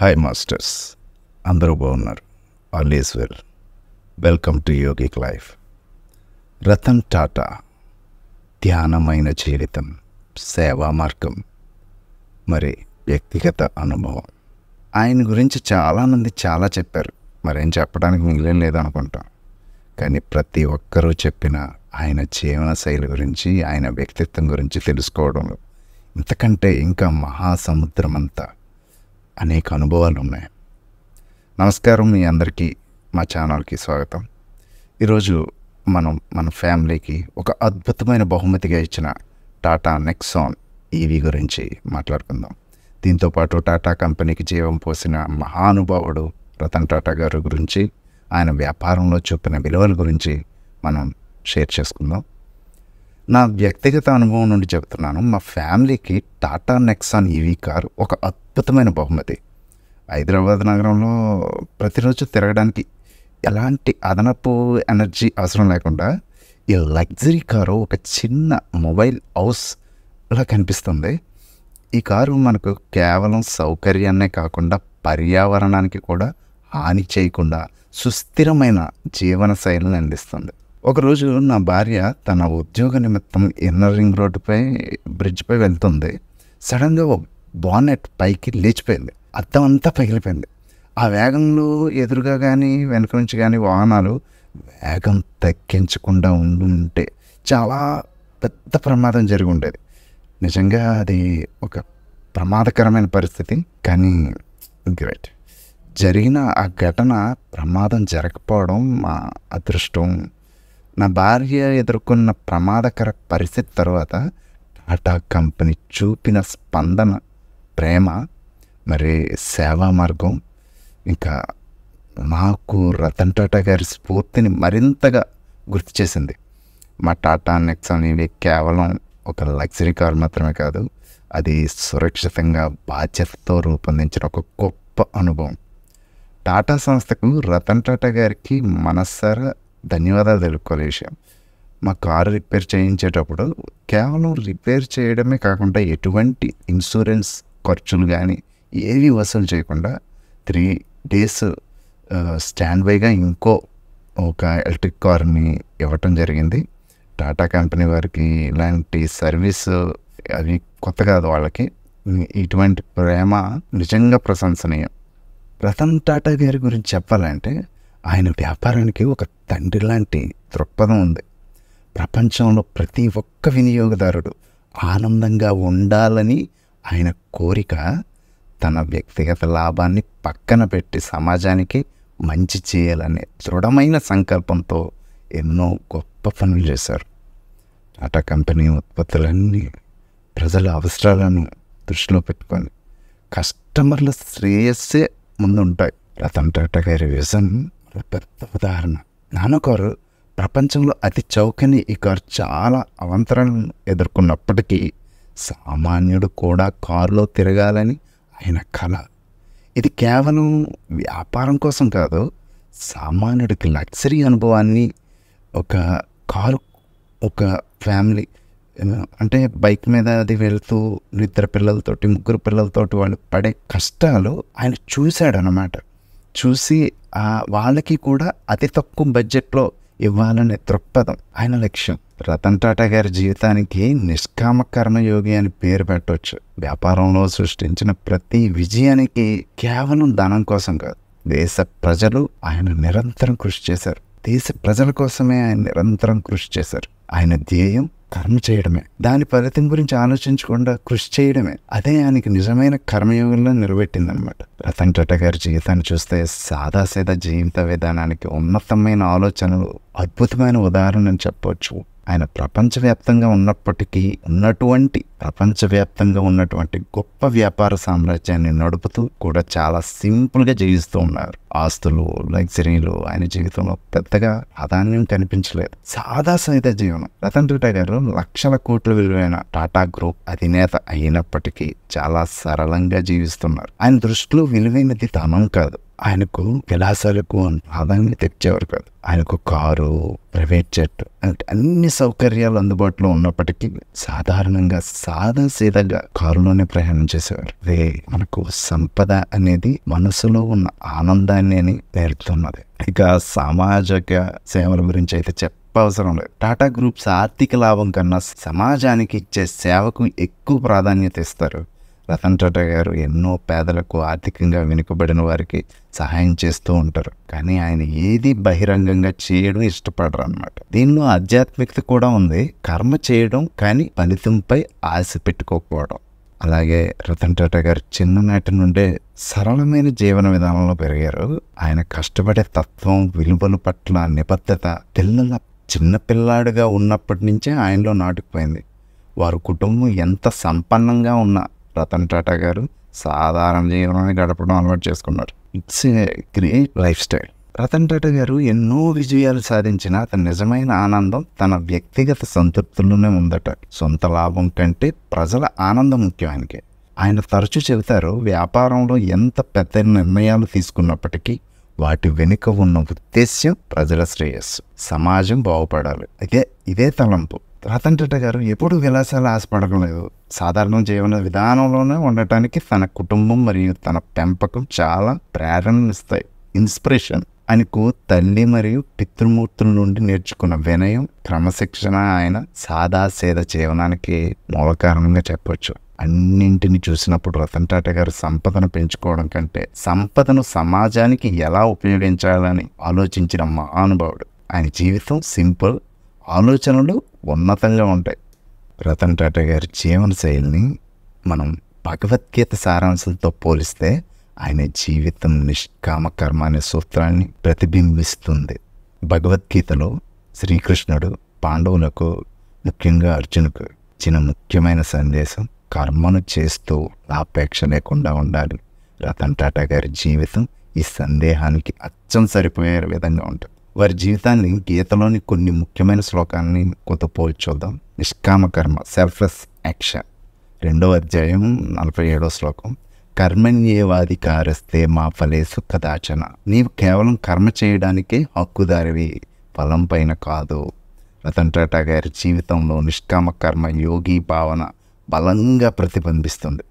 hi masters అందరూ బాగున్నారు all is well welcome to yogic life Ratan Tata ధ్యానమైన జీవితం సేవా మార్గం మరి వ్యక్తిగత అనుభవం ఆయన గురించి చాలామంది చాలా చెప్పారు మరేం చెప్పడానికి మిగిలిన లేదనుకుంటాం కానీ ప్రతి ఒక్కరూ చెప్పిన ఆయన జీవన శైలి గురించి ఆయన వ్యక్తిత్వం గురించి తెలుసుకోవడంలో ఇంతకంటే ఇంకా మహాసముద్రమంతా అనేక అనుభవాలు ఉన్నాయి నమస్కారం మీ అందరికీ మా ఛానల్కి స్వాగతం ఈరోజు మనం మన ఫ్యామిలీకి ఒక అద్భుతమైన బహుమతిగా ఇచ్చిన టాటా నెక్సాన్ ఈవీ గురించి మాట్లాడుకుందాం దీంతోపాటు టాటా కంపెనీకి జీవం పోసిన మహానుభావుడు రతన్ టాటా గారి గురించి ఆయన వ్యాపారంలో చూపిన విలువల గురించి మనం షేర్ చేసుకుందాం నా వ్యక్తిగత అనుభవం నుండి చెబుతున్నాను మా ఫ్యామిలీకి టాటా నెక్సాన్ ఈవీ కారు ఒక అద్భుతమైన బహుమతి హైదరాబాద్ నగరంలో ప్రతిరోజు తిరగడానికి ఎలాంటి అదనపు ఎనర్జీ అవసరం లేకుండా ఈ లగ్జరీ కారు ఒక చిన్న మొబైల్ హౌస్లా కనిపిస్తుంది ఈ కారు మనకు కేవలం సౌకర్యాన్నే కాకుండా పర్యావరణానికి కూడా హాని చేయకుండా సుస్థిరమైన జీవన శైలిని అందిస్తుంది ఒకరోజు నా భార్య తన ఉద్యోగ నిమిత్తం ఇన్నర్ రింగ్ రోడ్డుపై బ్రిడ్జ్పై వెళ్తుంది సడన్గా బానెట్ పైకి లేచిపోయింది అర్థం అంతా పగిలిపోయింది ఆ వేగంలో ఎదురుగా కానీ వెనక నుంచి కానీ వాహనాలు వేగం తగ్గించకుండా ఉండుంటే చాలా పెద్ద ప్రమాదం జరిగి ఉండేది నిజంగా అది ఒక ప్రమాదకరమైన పరిస్థితి కానీ గ్రేట్ జరిగిన ఆ ఘటన ప్రమాదం జరగకపోవడం మా అదృష్టం నా భార్య ఎదుర్కొన్న ప్రమాదకర పరిస్థితి తర్వాత టాటా కంపెనీ చూపిన స్పందన ప్రేమ మరి సేవా మార్గం ఇంకా మాకు రతన్ టాటా గారి స్ఫూర్తిని మరింతగా గుర్తు చేసింది మా టాటా నెక్స్ అనేవి కేవలం ఒక లగ్జరీ కార్ మాత్రమే కాదు అది సురక్షితంగా బాధ్యతతో రూపొందించిన ఒక గొప్ప అనుభవం టాటా సంస్థకు రతన్ టాటా గారికి మనస్సారా ధన్యవాదాలు తెలుపుకోవాలి విషయం మా కారు రిపేర్ చేయించేటప్పుడు కేవలం రిపేర్ చేయడమే కాకుండా ఎటువంటి ఇన్సూరెన్స్ ఖర్చులు కానీ ఏవి వసూలు చేయకుండా త్రీ డేస్ స్టాండ్ బైగా ఇంకో ఒక ఎలక్ట్రిక్ కార్ని ఇవ్వటం జరిగింది టాటా కంపెనీ వారికి ఇలాంటి సర్వీస్ అవి కొత్త కాదు వాళ్ళకి ఇటువంటి ప్రేమ నిజంగా ప్రశంసనీయం రతన్ టాటా గారి గురించి చెప్పాలంటే ఆయన వ్యాపారానికి ఒక తండ్రి లాంటి దృక్పథం ఉంది ప్రపంచంలో ప్రతి ఒక్క వినియోగదారుడు ఆనందంగా ఉండాలని ఆయన కోరిక తన వ్యక్తిగత లాభాన్ని పక్కన పెట్టి సమాజానికి మంచి చేయాలనే దృఢమైన సంకల్పంతో ఎన్నో గొప్ప పనులు చేశారు టాటా కంపెనీ ఉత్పత్తులన్నీ ప్రజల అవసరాలను దృష్టిలో పెట్టుకొని కస్టమర్ల శ్రేయస్సే ముందుంటాయి రతన్ టాటా గారి విజన్ పెద్ద ఉదాహరణ నానో ప్రపంచంలో అతి చౌకని ఈ కారు చాలా అవంతరాలను ఎదుర్కొన్నప్పటికీ సామాన్యుడు కూడా కారులో తిరగాలని ఆయన కళ ఇది కేవలం వ్యాపారం కోసం కాదు సామాన్యుడికి లగ్జరీ అనుభవాన్ని ఒక కారు ఒక ఫ్యామిలీ అంటే బైక్ మీద అది వెళ్తూ ఇద్దరు పిల్లలతోటి ముగ్గురు పిల్లలతోటి వాళ్ళు పడే కష్టాలు ఆయన చూశాడనమాట చూసి వాళ్ళకి కూడా అతి తక్కువ బడ్జెట్లో ఇవ్వాలనే దృక్పథం ఆయన లక్ష్యం రతన్ టాటా గారి జీవితానికి నిష్కామ కర్మయోగి అని పేరు పెట్టవచ్చు వ్యాపారంలో సృష్టించిన ప్రతి విజయానికి కేవలం ధనం కోసం కాదు దేశ ప్రజలు ఆయన నిరంతరం కృషి చేశారు దేశ ప్రజల కోసమే ఆయన నిరంతరం కృషి చేశారు ఆయన ధ్యేయం కర్మ చేయడమే దాని ఫలితం గురించి ఆలోచించకుండా కృషి చేయడమే అదే ఆయనకి నిజమైన కర్మయోగంలో నిలబెట్టిందనమాట రతన్ టాటా గారి జీవితాన్ని చూస్తే సాదాసీదా జీవిత విధానానికి ఉన్నతమైన ఆలోచనలు అద్భుతమైన ఉదాహరణ చెప్పవచ్చు ఆయన ప్రపంచవ్యాప్తంగా ఉన్నప్పటికీ ఉన్నటువంటి ప్రపంచవ్యాప్తంగా ఉన్నటువంటి గొప్ప వ్యాపార సామ్రాజ్యాన్ని నడుపుతూ కూడా చాలా సింపుల్గా జీవిస్తూ ఉన్నారు ఆస్తులు లగ్జరీలు ఆయన జీవితంలో పెద్దగా ప్రాధాన్యం కనిపించలేదు సాదా సహిత జీవనం రతన్ టాటా గారు లక్షల కోట్ల విలువైన టాటా గ్రూప్ అధినేత అయినప్పటికీ చాలా సరళంగా జీవిస్తున్నారు ఆయన దృష్టిలో విలువైనది ధనం కాదు ఆయనకు విలాసాలకు ప్రాధాన్యత తెచ్చేవారు కాదు ఆయనకు కారు ప్రైవేట్ జెట్ అన్ని సౌకర్యాలు అందుబాటులో ఉన్నప్పటికీ సాధారణంగా సాదా సీదాగా కారులోనే ప్రయాణం చేసేవారు అదే మనకు సంపద అనేది మనసులో ఉన్న ఆనందాన్ని నేర్పుతున్నది ఇక సామాజిక సేవల గురించి అయితే చెప్ అవసరం లేదు టాటా గ్రూప్స్ ఆర్థిక లాభం కన్నా సమాజానికి ఇచ్చే సేవకు ఎక్కువ ప్రాధాన్యత ఇస్తారు రతన్ టాటా గారు ఎన్నో పేదలకు ఆర్థికంగా వెనుకబడిన వారికి సహాయం చేస్తూ ఉంటారు కానీ ఆయన ఏది బహిరంగంగా చేయడం ఇష్టపడరు అనమాట దీనిలో ఆధ్యాత్మికత కూడా ఉంది కర్మ చేయడం కానీ ఫలితంపై ఆశ పెట్టుకోకపోవడం అలాగే రతన్ టాటా గారు చిన్ననాటి నుండే సరళమైన జీవన విధానంలో పెరిగారు ఆయన కష్టపడే తత్వం విలువల పట్ల నిబద్ధత పిల్లల చిన్నపిల్లాడుగా ఉన్నప్పటి నుంచే ఆయనలో నాటుకుపోయింది వారు కుటుంబం ఎంత సంపన్నంగా ఉన్నా రతన్ టాటా గారు సాధారణ జీవనాన్ని గడపడం అలవాటు చేసుకున్నారు it's a great lifestyle Ratan Tata garu ఎన్నో విజయాలు సాధించిన అతని నిజమైన ఆనందం తన వ్యక్తిగత సంతృప్తుల్లోనే ఉందట సొంత లాభం కంటే ప్రజల ఆనందం ముఖ్యానికి ఆయన తరచూ చెబుతారు వ్యాపారంలో ఎంత పెద్ద నిర్ణయాలు తీసుకున్నప్పటికీ వాటి వెనుక ఉన్న ఉద్దేశ్యం ప్రజల శ్రేయస్సు సమాజం బాగుపడాలి అయితే ఇదే తలంపు రతన్ టాటా గారు ఎప్పుడు విలాసాలు లేదు సాధారణ జీవన విధానంలోనే ఉండటానికి తన కుటుంబం మరియు తన పెంపకం చాలా ప్రేరణనిస్తాయి ఇన్స్పిరేషన్ ఆయనకు తల్లి మరియు పితృమూర్తుల నుండి నేర్చుకున్న వినయం క్రమశిక్షణ ఆయన సాదాసేద జీవనానికి మూల కారణంగా చెప్పవచ్చు అన్నింటిని చూసినప్పుడు రతన్ టాటా గారు సంపదను పెంచుకోవడం కంటే సంపదను సమాజానికి ఎలా ఉపయోగించాలని ఆలోచించిన మహానుభావుడు ఆయన జీవితం సింపుల్ ఆలోచనలు ఉన్నతంగా ఉంటాయి రతన్ టాటా గారి జీవన శైలిని మనం భగవద్గీత సారాంశంతో పోలిస్తే ఆయన జీవితం నిష్కామ కర్మ అనే సూత్రాన్ని ప్రతిబింబిస్తుంది భగవద్గీతలో శ్రీకృష్ణుడు పాండవులకు ముఖ్యంగా అర్జునుకు ఇచ్చిన ముఖ్యమైన సందేశం కర్మను చేస్తూ ఆపేక్ష లేకుండా ఉండాలి రతన్ టాటా గారి జీవితం ఈ సందేహానికి అచ్చం సరిపోయే విధంగా ఉంటుంది వారి జీవితాన్ని గీతలోని కొన్ని ముఖ్యమైన శ్లోకాలని కొత్త చూద్దాం నిష్కామ కర్మ సెల్ఫ్లెస్ యాక్షన్ రెండవ అధ్యాయం నలభై ఏడవ శ్లోకం కారస్తే మా ఫలేసు కదాచన నీవు కేవలం కర్మ చేయడానికే హక్కుదారివి ఫలం పైన కాదు రతన్ టాటా గారి జీవితంలో నిష్కామ కర్మ యోగి భావన బలంగా ప్రతిబింబిస్తుంది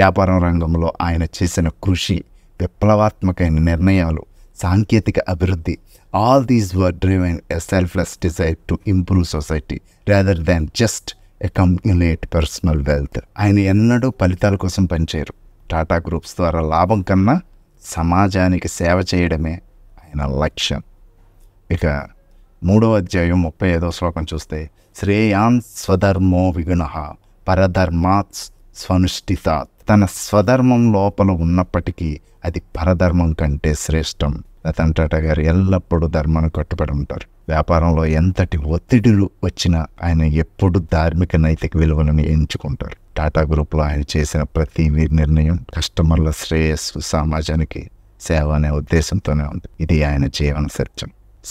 వ్యాపారం రంగంలో ఆయన చేసిన కృషి విప్లవాత్మకమైన నిర్ణయాలు సాంకేతిక అభివృద్ధి all these were driving a selfless desire to improve society rather than just accumulate personal wealth ఆయన ఎన్నడూ ఫలితాల కోసం పనిచేయరు టాటా గ్రూప్స్ ద్వారా లాభం కన్నా సమాజానికి సేవ చేయడమే ఆయన లక్ష్యం ఇక మూడో అధ్యాయం ముప్పై ఐదో శ్లోకం చూస్తే శ్రేయాన్ స్వధర్మో విగుణ పరధర్మాత్ స్వనుష్ఠిత తన స్వధర్మం లోపల ఉన్నప్పటికీ అది పరధర్మం కంటే శ్రేష్టం రతన్ టాటా గారు ఎల్లప్పుడూ ధర్మాన్ని కట్టుబడి ఉంటారు వ్యాపారంలో ఎంతటి ఒత్తిడిలు వచ్చినా ఆయన ఎప్పుడు ధార్మిక నైతిక విలువలను ఎంచుకుంటారు టాటా గ్రూప్లో ఆయన చేసిన ప్రతి నిర్ణయం కస్టమర్ల శ్రేయస్సు సమాజానికి సేవ అనే ఉద్దేశంతోనే ఉంది ఇది ఆయన జీవన సత్యం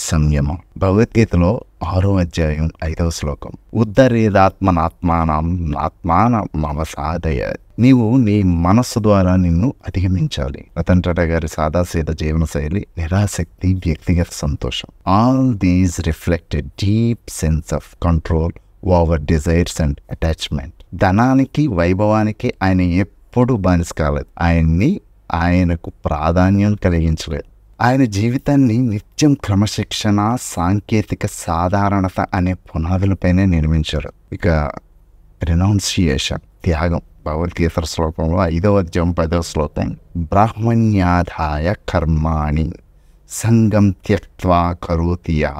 సంయమం భగవద్గీతలో ఆరో అధ్యాయం ఐదవ శ్లోకం ఉద్ధరేదాత్మనాత్మానం ఆత్మాన మమ సాధయ నీవు నీ మనస్సు ద్వారా నిన్ను అధిగమించాలి రతన్ టాటా గారి సాదాసీద జీవనశైలి నిరాశక్తి వ్యక్తిగత సంతోషం all these reflected deep sense of control over desires and attachment ధనానికి వైభవానికి ఆయన ఎప్పుడు బానిస కాలేదు ఆయన్ని ఆయనకు ప్రాధాన్యం కలిగించలేదు ఆయన జీవితాన్ని నిత్యం క్రమశిక్షణ సాంకేతిక సాధారణత అనే పునాదులపైనే నిర్మించారు ఇక రెనౌన్సియేషన్ త్యాగం భగవద్గీత శ్లోకంలో ఐదవ అధ్యాయం పదవ శ్లోకం బ్రాహ్మణ్యాధాయ కర్మాణి సంగం త్యక్వా కరోతియ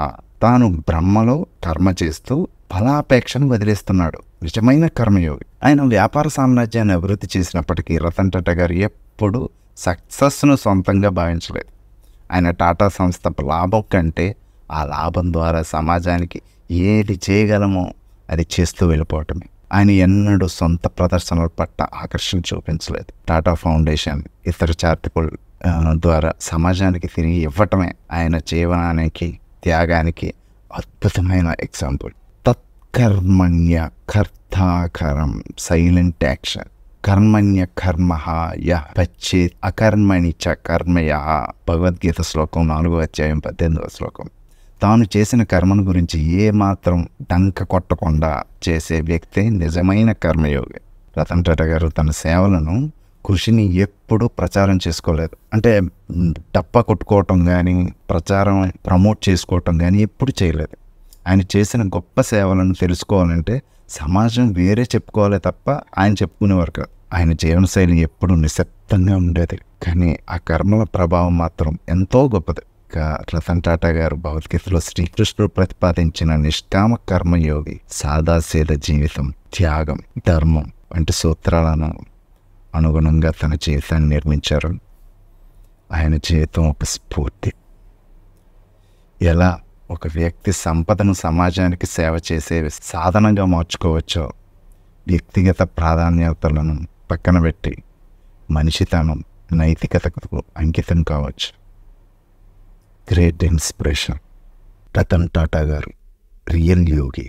తాను బ్రహ్మలో కర్మ చేస్తూ ఫలాపేక్షను వదిలేస్తున్నాడు నిజమైన కర్మయోగి ఆయన వ్యాపార సామ్రాజ్యాన్ని అభివృద్ధి చేసినప్పటికీ రతన్ టాటా గారు ఎప్పుడు సక్సెస్ను సొంతంగా భావించలేదు ఆయన టాటా సంస్థ లాభం కంటే ఆ లాభం ద్వారా సమాజానికి ఏది చేయగలమో అది చేస్తూ వెళ్ళిపోవటమే ఆయన ఎన్నడూ సొంత ప్రదర్శనల పట్ల ఆకర్షణ చూపించలేదు టాటా ఫౌండేషన్ ఇతర చార్టిపుల్ ద్వారా సమాజానికి తిరిగి ఇవ్వటమే ఆయన జీవనానికి త్యాగానికి అద్భుతమైన ఎగ్జాంపుల్ తత్కర్మణ్య కర్తాకరం సైలెంట్ యాక్షన్ కర్మణ్య కర్మ యహ పచ్చే అకర్మణి చ కర్మయ భగవద్గీత శ్లోకం నాలుగో అధ్యాయం పద్దెనిమిదవ శ్లోకం తాను చేసిన కర్మను గురించి ఏ మాత్రం డంక కొట్టకుండా చేసే వ్యక్తే నిజమైన కర్మయోగి రతన్ టాటా గారు తన సేవలను కృషిని ఎప్పుడూ ప్రచారం చేసుకోలేదు అంటే డప్ప కొట్టుకోవటం కానీ ప్రచారం ప్రమోట్ చేసుకోవటం కానీ ఎప్పుడు చేయలేదు ఆయన చేసిన గొప్ప సేవలను తెలుసుకోవాలంటే సమాజం వేరే చెప్పుకోవాలి తప్ప ఆయన చెప్పుకునేవారు కాదు ఆయన జీవనశైలి ఎప్పుడూ నిశ్శబ్దంగా ఉండేది కానీ ఆ కర్మల ప్రభావం మాత్రం ఎంతో గొప్పది రతన్ టాటా గారు భగవద్గీతలో శ్రీకృష్ణుడు ప్రతిపాదించిన నిష్కామ కర్మయోగి సాదాసేద జీవితం త్యాగం ధర్మం వంటి సూత్రాలను అనుగుణంగా తన జీవితాన్ని నిర్మించారు ఆయన జీవితం ఒక స్ఫూర్తి ఎలా ఒక వ్యక్తి సంపదను సమాజానికి సేవ చేసే సాధనంగా మార్చుకోవచ్చో వ్యక్తిగత ప్రాధాన్యతలను పక్కన పెట్టి మనిషితనం నైతికతకు అంకితం కావచ్చు గ్రేట్ ఇన్స్పిరేషన్ రతన్ టాటా గారు రియల్ యోగి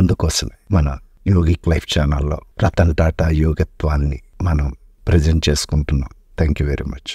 అందుకోసమే మన యోగిక్ లైఫ్ ఛానల్లో రతన్ టాటా యోగత్వాన్ని మనం ప్రజెంట్ చేసుకుంటున్నాం థ్యాంక్ యూ వెరీ మచ్